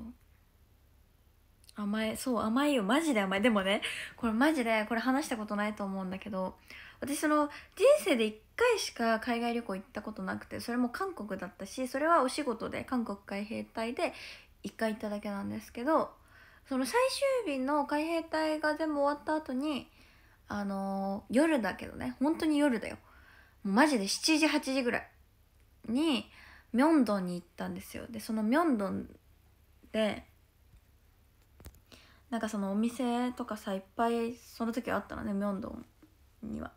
甘いそう甘いよマジで甘いでもねこれマジでこれ話したことないと思うんだけど私その人生で1回しか海外旅行行ったことなくてそれも韓国だったしそれはお仕事で韓国海兵隊で1回行っただけなんですけどその最終日の海兵隊が全部終わった後にあのー、夜だけどね本当に夜だよマジで7時8時ぐらいに明洞に行ったんですよでそのミョンドンでなんかそのお店とかさいっぱいその時はあったのねミョンドンには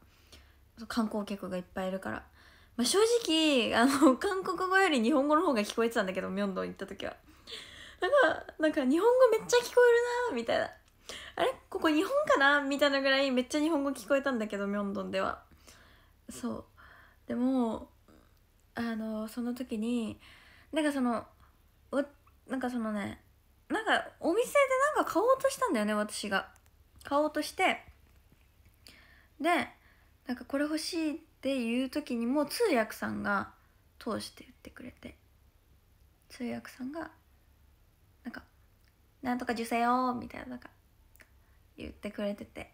観光客がいっぱいいるから、まあ、正直あの <laughs> 韓国語より日本語の方が聞こえてたんだけどミョンドン行った時はなんかなんか日本語めっちゃ聞こえるなみたいなあれここ日本かなみたいなぐらいめっちゃ日本語聞こえたんだけどミョンドンではそうでもあのその時になんかそのなんかそのねなんかお店でなんか買おうとしたんだよね私が買おうとしてでなんかこれ欲しいっていう時にもう通訳さんが通して言ってくれて通訳さんがなんか「なんとか受精よ」みたいななんか言ってくれてて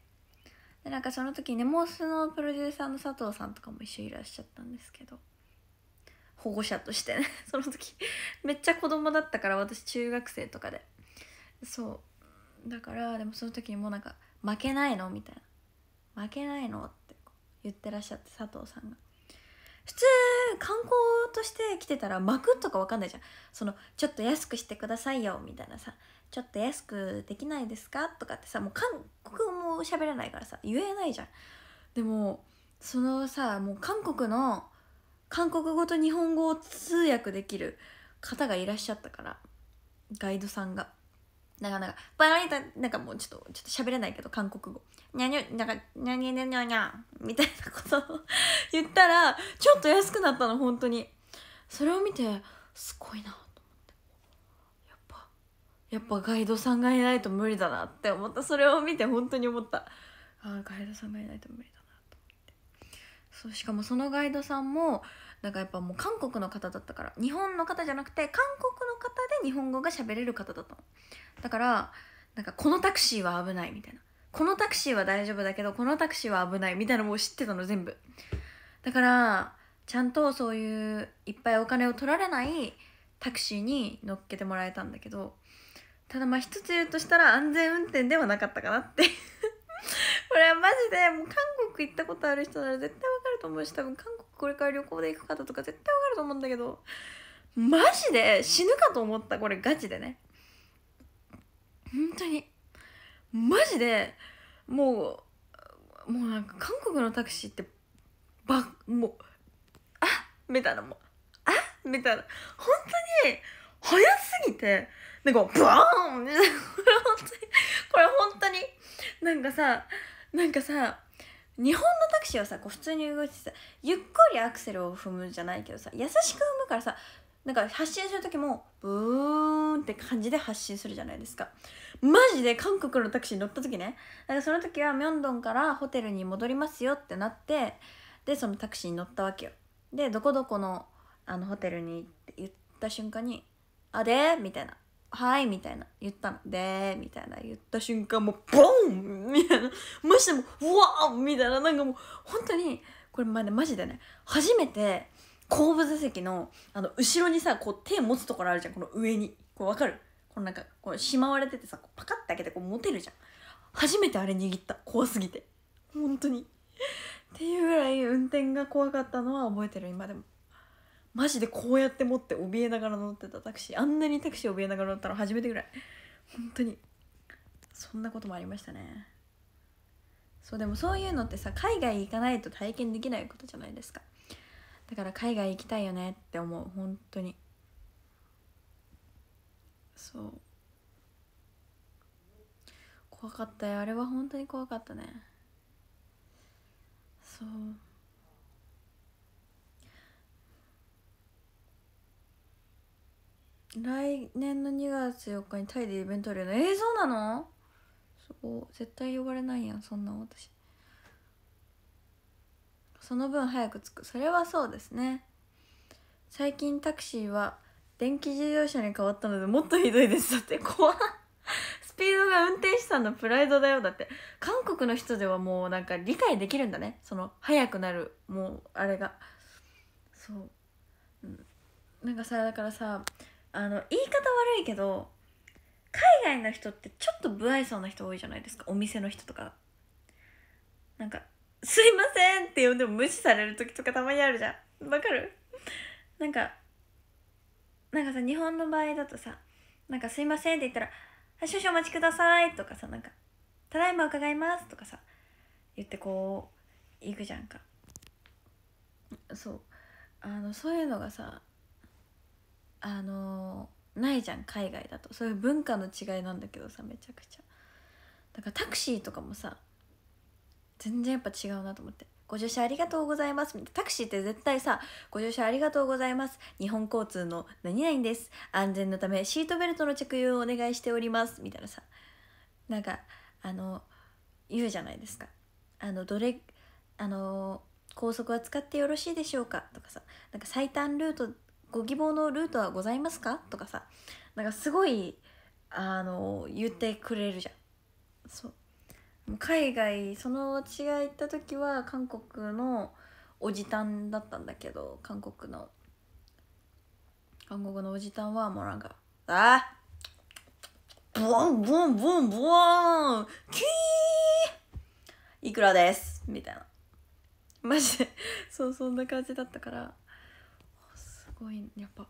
でなんかその時ねもうそのプロデューサーの佐藤さんとかも一緒にいらっしゃったんですけど保護者としてね <laughs> その時めっちゃ子供だったから私中学生とかでそうだからでもその時にもうなんか「負けないの?」みたいな「負けないの?」って言ってらっしゃって佐藤さんが普通観光として来てたら巻くとか分かんないじゃんそのちょっと安くしてくださいよみたいなさちょっと安くできないですかとかってさもう韓国も喋れないからさ言えないじゃんでもそのさもう韓国の韓国語と日本語を通訳できる方がいらっしゃったからガイドさんが。なかなか、バラエテなんかもうちょっと、ちょっと喋れないけど、韓国語。にゃにゃ、なんか、にゃにゃにゃにゃにゃ、みたいなことを言ったら、ちょっと安くなったの、本当に。それを見て、すごいなと思って。やっぱ、やっぱガイドさんがいないと無理だなって思った。それを見て本当に思った。ああ、ガイドさんがいないと無理だ。そうしかもそのガイドさんもなんかやっぱもう韓国の方だったから日本の方じゃなくて韓国の方で日本語が喋れる方だったのだからなんかこのタクシーは危ないみたいなこのタクシーは大丈夫だけどこのタクシーは危ないみたいなのも知ってたの全部だからちゃんとそういういっぱいお金を取られないタクシーに乗っけてもらえたんだけどただまあ一つ言うとしたら安全運転ではなかったかなってこれはマジでもう韓国行ったことある人なら絶対わかると思うし多分韓国これから旅行で行く方とか絶対わかると思うんだけどマジで死ぬかと思ったこれガチでね本当にマジでもうもうなんか韓国のタクシーってばもうあみたいなもうあみたいな本当に早すぎてなんかバーンみたいなこれ本当にこれ本当に <laughs> なんかさなんかさ日本のタクシーはさこう普通に動いてさゆっくりアクセルを踏むじゃないけどさ優しく踏むからさなんか発進する時もブーンって感じで発進するじゃないですかマジで韓国のタクシーに乗った時ねなんかその時はミョンドンからホテルに戻りますよってなってでそのタクシーに乗ったわけよでどこどこのあのホテルにって言った瞬間に「あで?」みたいなはい、みたいな言ったので、みたいな言った瞬間、もう、ボンみたいな、ましても、うわーみたいな、なんかもう、本当に、これまでマジでね、初めて、後部座席の、あの、後ろにさ、こう手持つところあるじゃん、この上に。こうわかるこのなんか、こうしまわれててさ、パカッて開けてこう持てるじゃん。初めてあれ握った。怖すぎて。本当に。っていうぐらい運転が怖かったのは覚えてる、今でも。マジでこうやって持って怯えながら乗ってたタクシーあんなにタクシー怯えながら乗ったの初めてぐらい本当にそんなこともありましたねそうでもそういうのってさ海外行かないと体験できないことじゃないですかだから海外行きたいよねって思う本当にそう怖かったよあれは本当に怖かったねそう来年の2月4日にタイでイベントあるよえー、そうなのそう絶対呼ばれないやんそんな私その分早く着くそれはそうですね最近タクシーは電気自動車に変わったのでもっとひどいですだって怖っスピードが運転手さんのプライドだよだって韓国の人ではもうなんか理解できるんだねその速くなるもうあれがそう、うん、なんかさだからさあの言い方悪いけど海外の人ってちょっと不愛想な人多いじゃないですかお店の人とかなんか「すいません」って呼んでも無視される時とかたまにあるじゃんわかるなんかなんかさ日本の場合だとさ「なんかすいません」って言ったら「少々お待ちください」とかさなんか「ただいま伺います」とかさ言ってこう行くじゃんかそうあのそういうのがさあのないじゃん海外だとそういう文化の違いなんだけどさめちゃくちゃだからタクシーとかもさ全然やっぱ違うなと思って「ご乗車ありがとうございます」みたいなタクシーって絶対さ「ご乗車ありがとうございます日本交通の何々です安全のためシートベルトの着用をお願いしております」みたいなさなんかあの言うじゃないですかあのどれあの高速は使ってよろしいでしょうかとかさなんか最短ルートご希望のルートはございますかとかさなんかすごいあの言ってくれるじゃんそう海外その私が行った時は韓国のおじたんだったんだけど韓国の韓国のおじたんはもうなんか「あブワンブワンブワンブワンキーいくらです」みたいなマジでそうそんな感じだったからごいやっぱ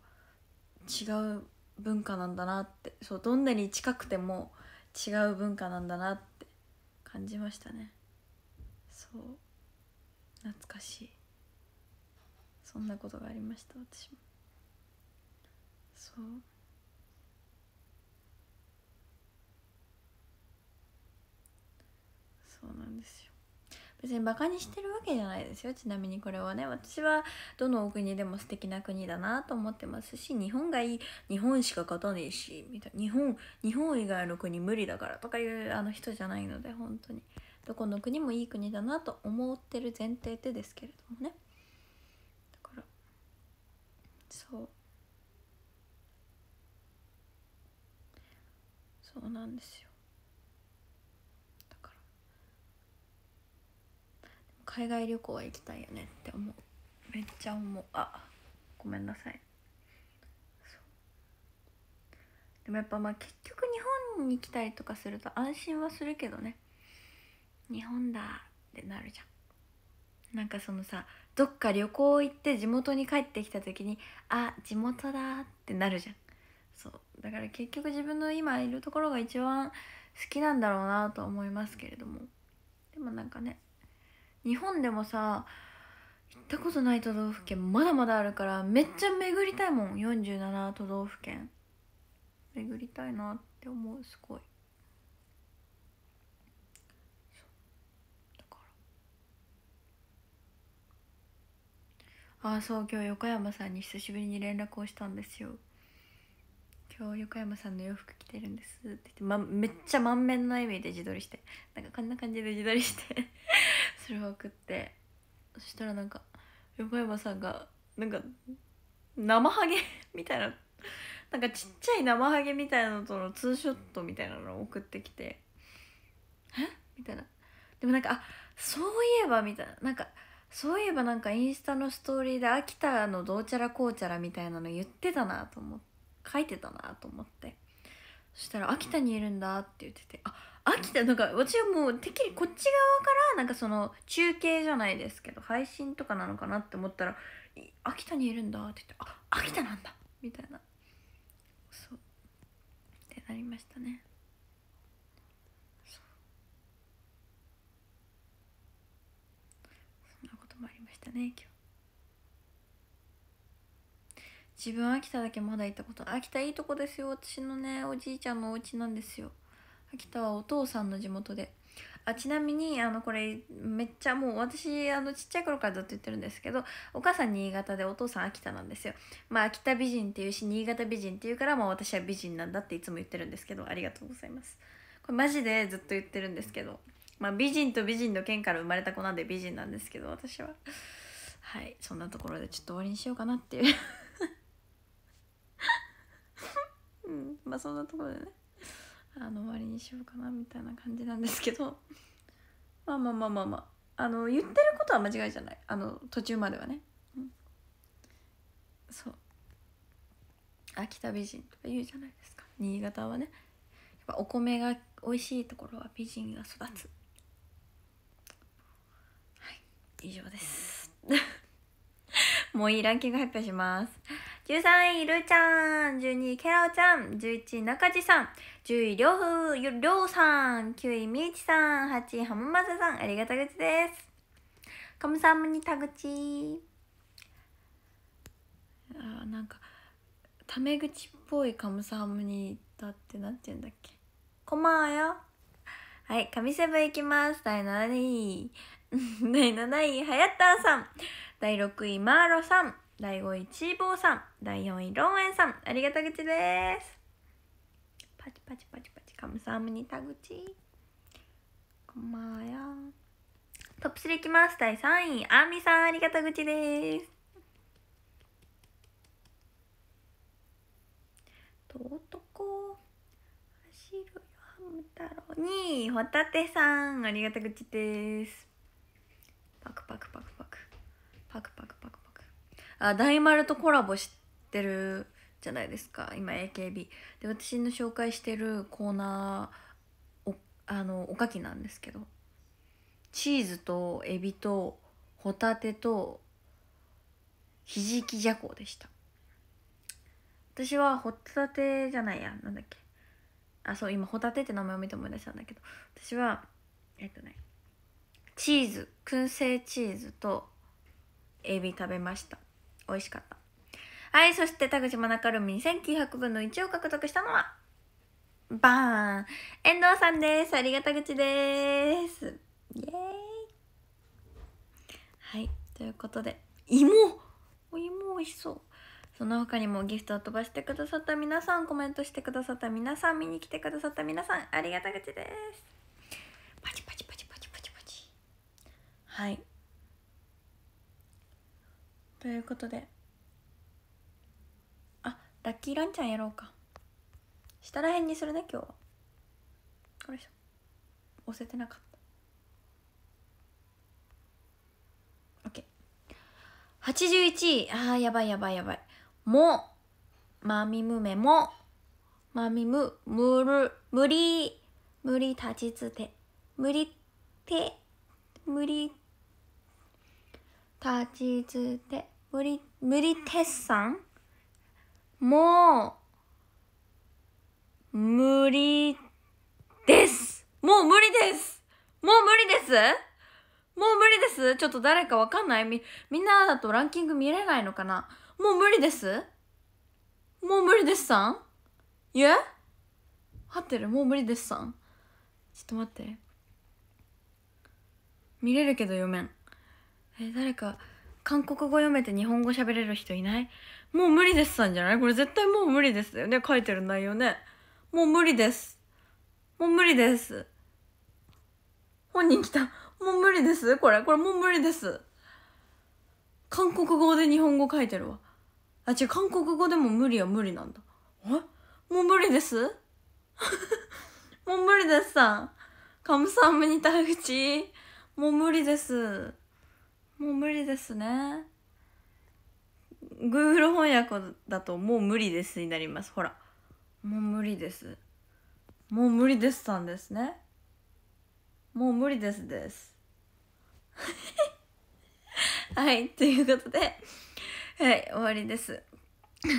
違う文化なんだなってそうどんなに近くても違う文化なんだなって感じましたねそう懐かしいそんなことがありました私もそうそうなんですよ別にバカにしてるわけじゃないですよちなみにこれはね私はどのお国でも素敵な国だなと思ってますし日本がいい日本しか勝たねえしみたい日本日本以外の国無理だからとかいうあの人じゃないので本当にどこの国もいい国だなと思ってる前提でですけれどもねだからそうそうなんですよ海外旅行は行きたいよねって思うめっちゃ思うあごめんなさいでもやっぱまあ結局日本に来たりとかすると安心はするけどね日本だってなるじゃんなんかそのさどっか旅行行って地元に帰ってきた時にあ地元だってなるじゃんそうだから結局自分の今いるところが一番好きなんだろうなと思いますけれどもでもなんかね日本でもさ行ったことない都道府県まだまだあるからめっちゃ巡りたいもん47都道府県巡りたいなって思うすごいああそう今日横山さんに久しぶりに連絡をしたんですよ今日横山さんの洋服着てるんです」って言って、ま、めっちゃ満面の笑みで自撮りしてなんかこんな感じで自撮りして <laughs> それを送ってそしたらなんか横山さんがなんか生ハゲ <laughs> みたいななんかちっちゃい生ハゲみたいなのとのツーショットみたいなのを送ってきて「えみたいなでもなんかあそういえばみたいななんかそういえばなんかインスタのストーリーで秋田のどうちゃらこうちゃらみたいなの言ってたなと思って。書いてたなと思ってそしたら「秋田にいるんだ」って言ってて「あ秋田なんか私はもうてっきりこっち側からなんかその中継じゃないですけど配信とかなのかなって思ったら「秋田にいるんだ」って言って「あ秋田なんだ」みたいなそうってなりましたね。そんなこともありましたね今日。自分秋田だけまだ行ったこと秋田いいとこですよ私のねおじいちゃんのお家なんですよ秋田はお父さんの地元であちなみにあのこれめっちゃもう私あのちっちゃい頃からずっと言ってるんですけどお母さん新潟でお父さん秋田なんですよまあ秋田美人っていうし新潟美人っていうからもう私は美人なんだっていつも言ってるんですけどありがとうございますこれマジでずっと言ってるんですけどまあ美人と美人の県から生まれた子なんで美人なんですけど私ははいそんなところでちょっと終わりにしようかなっていううんまあそんなところでねあの終わりにしようかなみたいな感じなんですけどまあまあまあまあまああの言ってることは間違いじゃないあの途中まではね、うん、そう秋田美人とか言うじゃないですか新潟はねやっぱお米が美味しいところは美人が育つ、はい以上ですもういいランキング発表します。13位、ルーちゃん。12位、ケラオちゃん。11位、中地さん。10位、りょうふ、りょうさん。9位、みーちさん。8位、浜松さん。ありがたぐちです。カムサムにたぐち。あなんか、タメ口っぽいカムサムにだってなんて言うんだっけ。こまーよ。はい、神セブンいきます。第7位。<laughs> 第7位、はやったーさん。第6位マーロさん第5位チーボーさん第4位ロンエンさんありがた口ですパチパチパチパチカムサムニタグチこんはトップ3いきます第3位あんみさんありがた口ですと男走るよハム太郎2位ホタテさんありがた口ですパクパクパクパクパクパクパクパクあ大丸とコラボしてるじゃないですか今 AKB で私の紹介してるコーナーおあのおかきなんですけどチーズとエビとホタテとひじきじゃこでした私はホタテじゃないやなんだっけあそう今ホタテって名前を見て思い出したんだけど私はえっとねチーズ燻製チーズとエビ食べました美味しかったはいそして田口真中ルミ1900分の1を獲得したのはバーン遠藤さんですありがた口ですイエーイはいということで芋お芋美味しそうその他にもギフトを飛ばしてくださった皆さんコメントしてくださった皆さん見に来てくださった皆さんありがた口ですパチパチパチパチパチパチはいということであラッキーランちゃんやろうか下らへんにするね今日はこれしょ押せてなかった OK81 位あーやばいやばいやばいもまみむめもまみむむるむりむりたちつてむりてむりたちつて、無理、無理さん。もう。無理です。もう、無理ですもう無理ですもう無理ですもう無理ですちょっと誰かわかんないみ、みんなだとランキング見れないのかなもう無理ですもう無理ですさんいえ合ってるもう無理ですさんちょっと待って。見れるけど読めん。え誰か韓国語読めて日本語喋れる人いないもう無理ですさんじゃないこれ絶対もう無理ですよね書いてる内容ねもう無理ですもう無理です本人来たもう無理ですこれこれもう無理です韓国語で日本語書いてるわあ違う韓国語でも無理は無理なんだえもう無理です <laughs> もう無理ですさんカムサムにタウチもう無理ですもう無理ですね Google 翻訳だともう無理ですになりますほらもう無理ですもう無理ですさんですねもう無理ですです <laughs> はいということではい終わりです <laughs>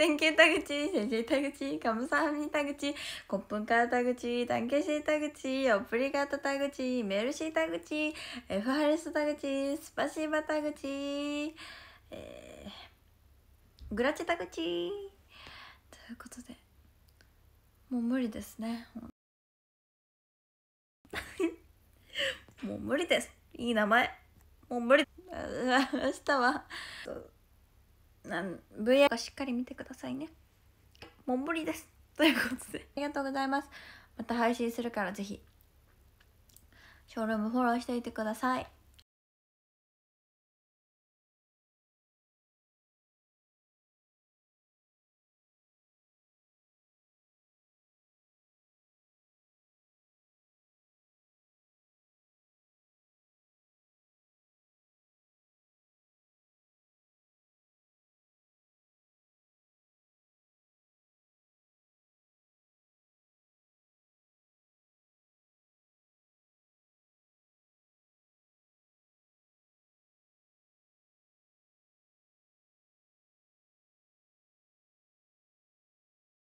天気タグチ、先生タグチ、カムサハミタグチ、コップンカータグチ、ダンケシータグチ、オプリガタタグチ、メルシータグチ、エフハレスタグチ、スパシーバタグチ、えー、グラチタグということで、もう無理ですね。<laughs> もう無理です。いい名前。もう無理。あ明日は。なん VR しっかり見てくださいねもん無りです <laughs> ということでありがとうございますまた配信するからぜひショールームフォローしていてください